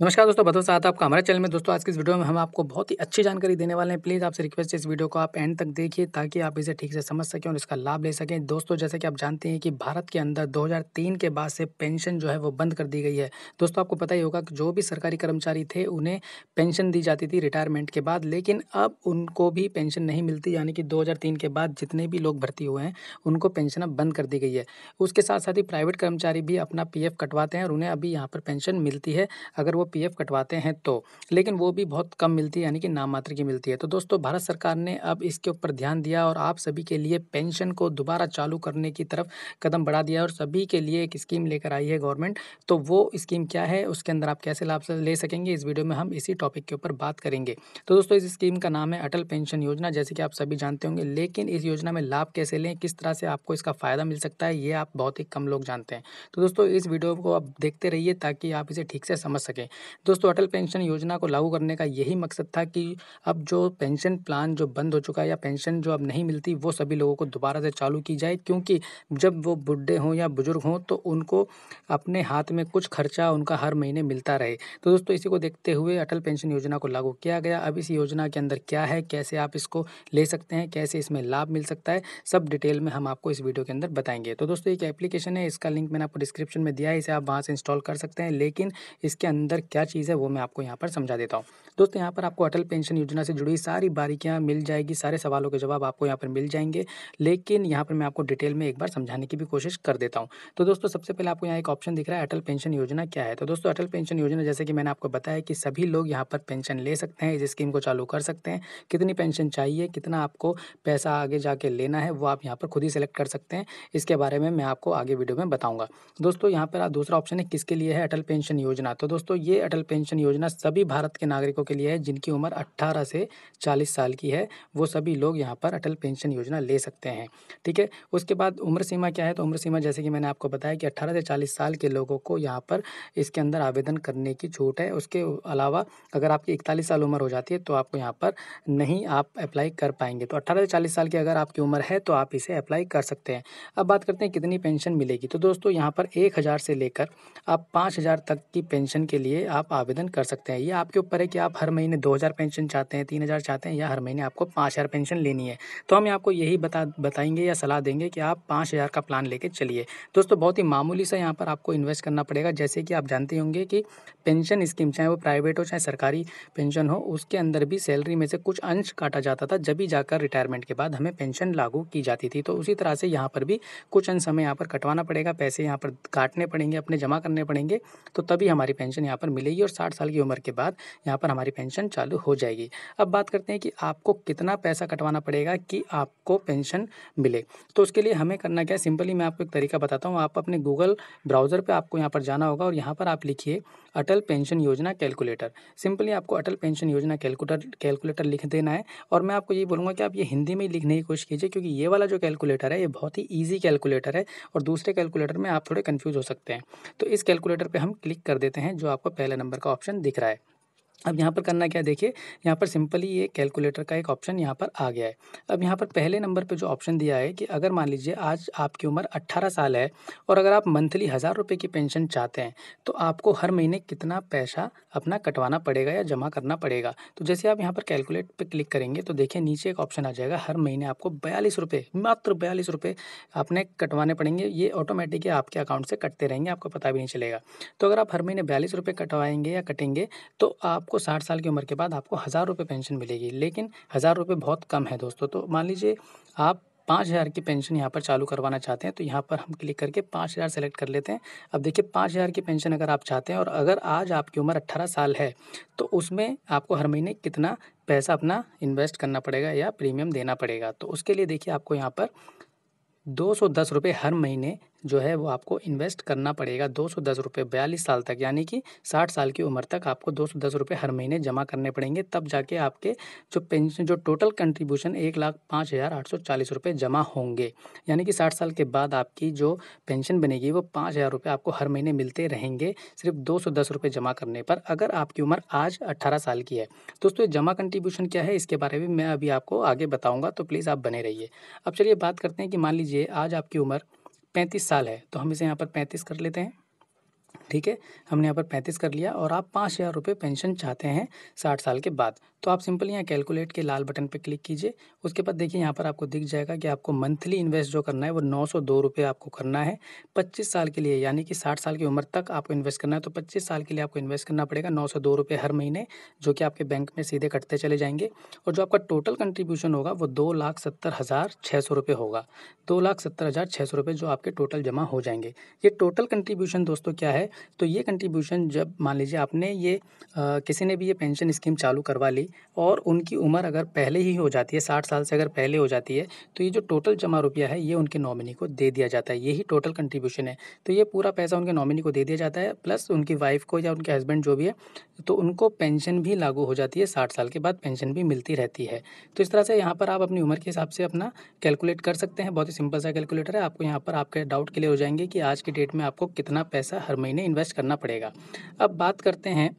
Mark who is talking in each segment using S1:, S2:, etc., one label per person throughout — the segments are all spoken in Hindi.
S1: नमस्कार दोस्तों बदल साथ आपका हमारे चैनल में दोस्तों आज की इस वीडियो में हम आपको बहुत ही अच्छी जानकारी देने वाले हैं प्लीज़ आपसे रिक्वेस्ट है इस वीडियो को आप एंड तक देखिए ताकि आप इसे ठीक से समझ सकें और इसका लाभ ले सकें दोस्तों जैसे कि आप जानते हैं कि भारत के अंदर दो के बाद से पेंशन जो है वो बंद कर दी गई है दोस्तों आपको पता ही होगा कि जो भी सरकारी कर्मचारी थे उन्हें पेंशन दी जाती थी रिटायरमेंट के बाद लेकिन अब उनको भी पेंशन नहीं मिलती यानी कि दो के बाद जितने भी लोग भर्ती हुए हैं उनको पेंशन अब बंद कर दी गई है उसके साथ साथ ही प्राइवेट कर्मचारी भी अपना पी कटवाते हैं और उन्हें अभी यहाँ पर पेंशन मिलती है अगर वो पी एफ कटवाते हैं तो लेकिन वो भी बहुत कम मिलती है यानी कि नाम मात्र की मिलती है तो दोस्तों भारत सरकार ने अब इसके ऊपर ध्यान दिया और आप सभी के लिए पेंशन को दोबारा चालू करने की तरफ कदम बढ़ा दिया और सभी के लिए एक स्कीम लेकर आई है गवर्नमेंट तो वो स्कीम क्या है उसके अंदर आप कैसे लाभ ले सकेंगे इस वीडियो में हम इसी टॉपिक के ऊपर बात करेंगे तो दोस्तों इस स्कीम का नाम है अटल पेंशन योजना जैसे कि आप सभी जानते होंगे लेकिन इस योजना में लाभ कैसे लें किस तरह से आपको इसका फ़ायदा मिल सकता है ये आप बहुत ही कम लोग जानते हैं तो दोस्तों इस वीडियो को आप देखते रहिए ताकि आप इसे ठीक से समझ सकें दोस्तों अटल पेंशन योजना को लागू करने का यही मकसद था कि अब जो पेंशन प्लान जो बंद हो चुका है या पेंशन जो अब नहीं मिलती वो सभी लोगों को दोबारा से चालू की जाए क्योंकि जब वो बुढ़े हों या बुज़ुर्ग हों तो उनको अपने हाथ में कुछ खर्चा उनका हर महीने मिलता रहे तो दोस्तों इसी को देखते हुए अटल पेंशन योजना को लागू किया गया अब इस योजना के अंदर क्या है कैसे आप इसको ले सकते हैं कैसे इसमें लाभ मिल सकता है सब डिटेल में हम आपको इस वीडियो के अंदर बताएंगे तो दोस्तों एक एप्लीकेशन है इसका लिंक मैंने आपको डिस्क्रिप्शन में दिया है इसे आप वहाँ से इंस्टॉल कर सकते हैं लेकिन इसके अंदर क्या चीज़ है वो मैं आपको यहाँ पर समझा देता हूँ दोस्तों यहाँ पर आपको अटल पेंशन योजना से जुड़ी सारी बारीकियाँ मिल जाएगी सारे सवालों के जवाब आपको यहाँ पर मिल जाएंगे लेकिन यहाँ पर मैं आपको डिटेल में एक बार समझाने की भी कोशिश कर देता हूँ तो दोस्तों सबसे पहले आपको यहाँ एक ऑप्शन दिख रहा है अटल पेंशन योजना क्या है तो दोस्तों अटल पेंशन योजना जैसे कि मैंने आपको बताया कि सभी लोग यहाँ पर पेंशन ले सकते हैं इस स्कीम को चालू कर सकते हैं कितनी पेंशन चाहिए कितना आपको पैसा आगे जाके लेना है वो आप यहाँ पर खुद ही सेलेक्ट कर सकते हैं इसके बारे में मैं आपको आगे वीडियो में बताऊँगा दोस्तों यहाँ पर दूसरा ऑप्शन है किसके लिए है अटल पेंशन योजना तो दोस्तों ये अटल पेंशन योजना सभी भारत के नागरिकों के लिए है जिनकी उम्र 18 से 40 साल की है वो सभी लोग यहाँ पर अटल पेंशन योजना ले सकते हैं ठीक है उसके बाद उम्र सीमा क्या है तो उम्र सीमा जैसे कि मैंने आपको बताया कि अट्ठारह से चालीस साल के लोगों को यहाँ पर इसके अंदर आवेदन करने की छूट है उसके अलावा अगर आपकी इकतालीस साल उम्र हो जाती है तो आपको यहाँ पर नहीं आप अप्लाई कर पाएंगे तो अट्ठारह से चालीस साल की अगर आपकी उम्र है तो आप इसे अप्लाई कर सकते हैं अब बात करते हैं कितनी पेंशन मिलेगी तो दोस्तों यहाँ पर एक हज़ार से लेकर आप पाँच हज़ार तक की पेंशन के लिए आप आवेदन कर सकते हैं ये आपके ऊपर है कि आप हर महीने दो हज़ार पेंशन चाहते हैं तीन हज़ार चाहते हैं या हर महीने आपको पाँच हज़ार पेंशन लेनी है तो हम आपको यही बता बताएंगे या सलाह देंगे कि आप पाँच हज़ार का प्लान लेके चलिए दोस्तों बहुत ही मामूली सा यहाँ पर आपको इन्वेस्ट करना पड़ेगा जैसे कि आप जानते होंगे कि पेंशन स्कीम चाहे वो प्राइवेट हो चाहे सरकारी पेंशन हो उसके अंदर भी सैलरी में से कुछ अंश काटा जाता था जब भी जाकर रिटायरमेंट के बाद हमें पेंशन लागू की जाती थी तो उसी तरह से यहाँ पर भी कुछ अंश हमें यहाँ पर कटवाना पड़ेगा पैसे यहाँ पर काटने पड़ेंगे अपने जमा करने पड़ेंगे तो तभी हमारी पेंशन यहाँ पर मिलेगी और साठ साल की उम्र के बाद यहाँ पर हमारी पेंशन चालू हो जाएगी अब बात करते हैं कि आपको कितना पैसा कटवाना पड़ेगा कि आपको पेंशन मिले तो उसके लिए हमें करना क्या है सिंपली मैं आपको एक तरीका बताता हूँ आप अपने गूगल ब्राउज़र पर आपको यहाँ पर जाना होगा और यहाँ पर आप लिखिए Atal pension Yojana calculator simply आपको Atal pension Yojana calculator calculator लिख देना है और मैं आपको ये बोलूँगा कि आप ये हिंदी में ही लिखने की कोशिश कीजिए क्योंकि ये वाला जो कैलकुलेटर है ये बहुत ही ईजी कैलकुलेटर है और दूसरे कैलकुलेटर में आप थोड़े कन्फ्यूज़ हो सकते हैं तो इस कैलकुलेटर पर हम क्लिक कर देते हैं जो पहले पहले नंबर का ऑप्शन दिख रहा है अब यहाँ पर करना क्या देखिए यहाँ पर सिंपली ये कैलकुलेटर का एक ऑप्शन यहाँ पर आ गया है अब यहाँ पर पहले नंबर पे जो ऑप्शन दिया है कि अगर मान लीजिए आज आपकी उम्र 18 साल है और अगर आप मंथली हज़ार रुपये की पेंशन चाहते हैं तो आपको हर महीने कितना पैसा अपना कटवाना पड़ेगा या जमा करना पड़ेगा तो जैसे आप यहाँ पर कैलकुलेट पर क्लिक करेंगे तो देखिए नीचे एक ऑप्शन आ जाएगा हर महीने आपको बयालीस मात्र बयालीस आपने कटवाने पड़ेंगे ये ऑटोमेटिक आपके अकाउंट से कटते रहेंगे आपको पता भी नहीं चलेगा तो अगर आप हर महीने बयालीस कटवाएंगे या कटेंगे तो आपको आपको साठ साल की उम्र के बाद आपको हज़ार रुपये पेंशन मिलेगी लेकिन हज़ार रुपये बहुत कम है दोस्तों तो मान लीजिए आप पाँच हज़ार की पेंशन यहाँ पर चालू करवाना चाहते हैं तो यहाँ पर हम क्लिक करके पाँच हज़ार सेलेक्ट कर लेते हैं अब देखिए पाँच हज़ार की पेंशन अगर आप चाहते हैं और अगर आज आपकी उम्र अट्ठारह साल है तो उसमें आपको हर महीने कितना पैसा अपना इन्वेस्ट करना पड़ेगा या प्रीमियम देना पड़ेगा तो उसके लिए देखिए आपको यहाँ पर दो सौ दस रुपये हर महीने जो है वो आपको इन्वेस्ट करना पड़ेगा दो सौ दस रुपये बयालीस साल तक यानी कि साठ साल की उम्र तक आपको दो सौ दस रुपये हर महीने जमा करने पड़ेंगे तब जाके आपके जो पेंशन जो टोटल कंट्रीब्यूशन एक लाख पाँच हज़ार आठ सौ चालीस रुपये जमा होंगे यानी कि साठ साल के बाद आपकी जो पेंशन बनेगी वो पाँच हज़ार रुपये आपको हर महीने मिलते रहेंगे सिर्फ दो सौ दस रुपये जमा करने पर अगर आपकी उम्र आज अट्ठारह साल की है दोस्तों ये जमा कंट्रीब्यूशन क्या है इसके बारे में मैं अभी आपको आगे बताऊँगा तो प्लीज़ आप बने रहिए अब चलिए बात करते हैं कि मान लीजिए आज आपकी उम्र पैंतीस साल है तो हम इसे यहाँ पर पैंतीस कर लेते हैं ठीक है हमने यहाँ पर पैंतीस कर लिया और आप पाँच हज़ार रुपये पेंशन चाहते हैं साठ साल के बाद तो आप सिंपल यहाँ कैलकुलेट के लाल बटन पर क्लिक कीजिए उसके बाद देखिए यहाँ पर आपको दिख जाएगा कि आपको मंथली इन्वेस्ट जो करना है वो नौ सौ दो रुपये आपको करना है पच्चीस साल के लिए यानी कि साठ साल की उम्र तक आपको इन्वेस्ट करना है तो पच्चीस साल के लिए आपको इन्वेस्ट करना पड़ेगा नौ सौ दो रुपये हर महीने जो कि आपके बैंक में सीधे कटते चले जाएंगे और जो आपका टोटल कंट्रीब्यूशन होगा वो दो लाख सत्तर हज़ार छः सौ रुपये होगा दो लाख सत्तर हज़ार छः सौ रुपये जो आपके टोटल जमा हो जाएंगे ये टोटल कंट्रीब्यूशन दोस्तों क्या है तो ये कंट्रीब्यूशन जब मान लीजिए आपने ये आ, किसी ने भी ये पेंशन स्कीम चालू करवा ली और उनकी उम्र अगर पहले ही हो जाती है साठ साल से अगर पहले हो जाती है तो ये जो टोटल जमा रुपया है ये उनके नॉमिनी को दे दिया जाता है यही टोटल कंट्रीब्यूशन है तो ये पूरा पैसा उनके नॉमिनी को दे दिया जाता है प्लस उनकी वाइफ को या उनके हस्बैंड जो भी है तो उनको पेंशन भी लागू हो जाती है साठ साल के बाद पेंशन भी मिलती रहती है तो इस तरह से यहाँ पर आप अपनी उम्र के हिसाब से अपना कैलकुलेट कर सकते हैं बहुत ही सिंपल सा कैलकुलेटर है आपको यहाँ पर आपके डाउट क्लियर हो जाएंगे कि आज की डेट में आपको कितना पैसा हर महीने इन्वेस्ट करना पड़ेगा अब बात करते हैं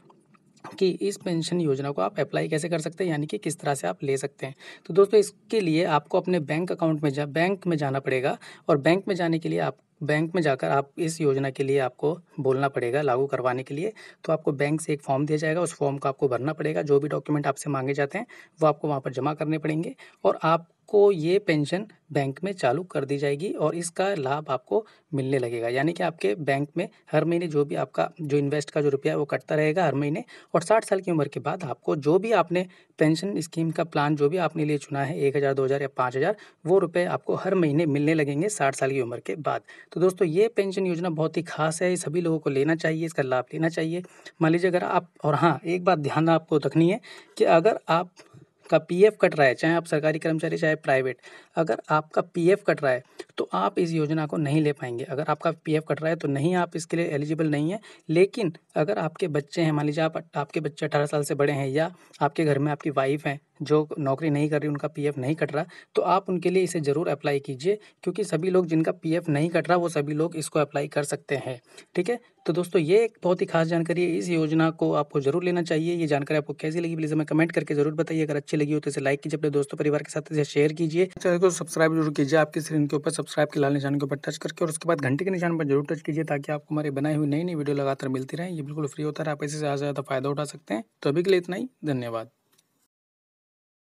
S1: कि इस पेंशन योजना को आप अप्लाई कैसे कर सकते हैं यानी कि किस तरह से आप ले सकते हैं तो दोस्तों इसके लिए आपको अपने बैंक अकाउंट में जा बैंक में जाना पड़ेगा और बैंक में जाने के लिए आप बैंक में जाकर आप इस योजना के लिए आपको बोलना पड़ेगा लागू करवाने के लिए तो आपको बैंक से एक फॉर्म दिया जाएगा उस फॉर्म को आपको भरना पड़ेगा जो भी डॉक्यूमेंट आपसे मांगे जाते हैं वो आपको वहाँ पर जमा करने पड़ेंगे और आप आपको ये पेंशन बैंक में चालू कर दी जाएगी और इसका लाभ आपको मिलने लगेगा यानी कि आपके बैंक में हर महीने जो भी आपका जो इन्वेस्ट का जो रुपया है वो कटता रहेगा हर महीने और साठ साल की उम्र के बाद आपको जो भी आपने पेंशन स्कीम का प्लान जो भी आपने लिए चुना है एक हज़ार दो हज़ार या पाँच हज़ार वो रुपये आपको हर महीने मिलने लगेंगे साठ साल की उम्र के बाद तो दोस्तों ये पेंशन योजना बहुत ही खास है सभी लोगों को लेना चाहिए इसका लाभ लेना चाहिए मान लीजिए अगर आप और हाँ एक बात ध्यान आपको रखनी है कि अगर आप आपका पीएफ कट रहा है चाहे आप सरकारी कर्मचारी चाहे प्राइवेट अगर आपका पीएफ कट रहा है तो आप इस योजना को नहीं ले पाएंगे अगर आपका पीएफ कट रहा है तो नहीं आप इसके लिए एलिजिबल नहीं है लेकिन अगर आपके बच्चे हैं मान लीजिए आप आपके बच्चे अठारह साल से बड़े हैं या आपके घर में आपकी वाइफ हैं जो नौकरी नहीं कर रही उनका पी नहीं कट रहा तो आप उनके लिए इसे ज़रूर अप्लाई कीजिए क्योंकि सभी लोग जिनका पी नहीं कट रहा वो सभी लोग इसको अप्लाई कर सकते हैं ठीक है तो दोस्तों ये एक बहुत ही खास जानकारी है इस योजना को आपको जरूर लेना चाहिए ये जानकारी आपको कैसी लगी प्लीज़ हमें कमेंट करके जरूर बताइए अगर अच्छी लगी हो तो इसे लाइक कीजिए अपने दोस्तों परिवार के साथ इसे शेयर कीजिए चैनल को सब्सक्राइब जरूर कीजिए आपके स्क्रीन के ऊपर सब्सक्राइब के लाल निशान के ऊपर टच करके और उसके बाद घंटे के निशान पर जरूर टच कीजिए ताकि आपको हमारी बनाई हुई नई नई वीडियो लगातार मिलती रहे ये बिल्कुल फ्री होता है आप इसे ज़्यादा ज़्यादा फायदा उठा सकते हैं तो अभी के लिए इतना ही धन्यवाद